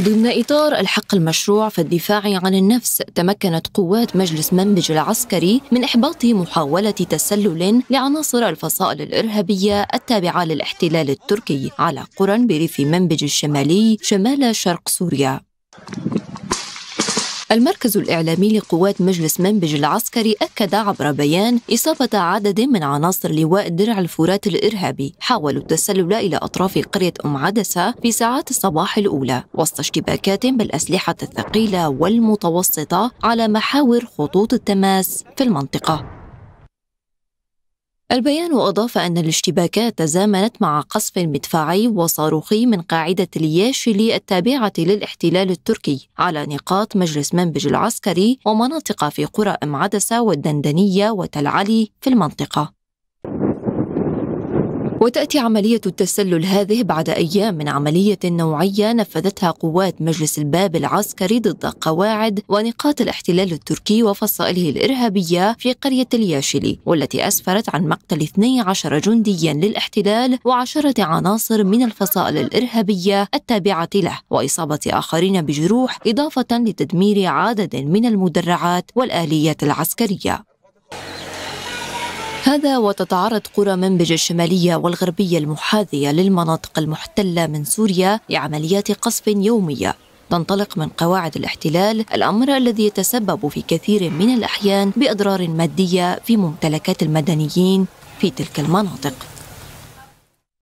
ضمن إطار الحق المشروع في الدفاع عن النفس تمكنت قوات مجلس منبج العسكري من إحباط محاولة تسلل لعناصر الفصائل الإرهابية التابعة للاحتلال التركي على قرى بريف منبج الشمالي شمال شرق سوريا المركز الإعلامي لقوات مجلس منبج العسكري أكد عبر بيان إصابة عدد من عناصر لواء درع الفرات الإرهابي حاولوا التسلل إلى أطراف قرية أم عدسة في ساعات الصباح الأولى وسط اشتباكات بالأسلحة الثقيلة والمتوسطة على محاور خطوط التماس في المنطقة البيان أضاف أن الاشتباكات تزامنت مع قصف مدفعي وصاروخي من قاعدة الياشلي التابعة للاحتلال التركي على نقاط مجلس منبج العسكري ومناطق في قرى أم عدسة والدندنية وتل علي في المنطقة وتأتي عملية التسلل هذه بعد أيام من عملية نوعية نفذتها قوات مجلس الباب العسكري ضد قواعد ونقاط الاحتلال التركي وفصائله الإرهابية في قرية الياشلي والتي أسفرت عن مقتل 12 جنديا للاحتلال وعشرة عناصر من الفصائل الإرهابية التابعة له وإصابة آخرين بجروح إضافة لتدمير عدد من المدرعات والآليات العسكرية هذا وتتعرض قرى منبج الشمالية والغربية المحاذية للمناطق المحتلة من سوريا لعمليات قصف يومية تنطلق من قواعد الاحتلال الامر الذي يتسبب في كثير من الاحيان باضرار ماديه في ممتلكات المدنيين في تلك المناطق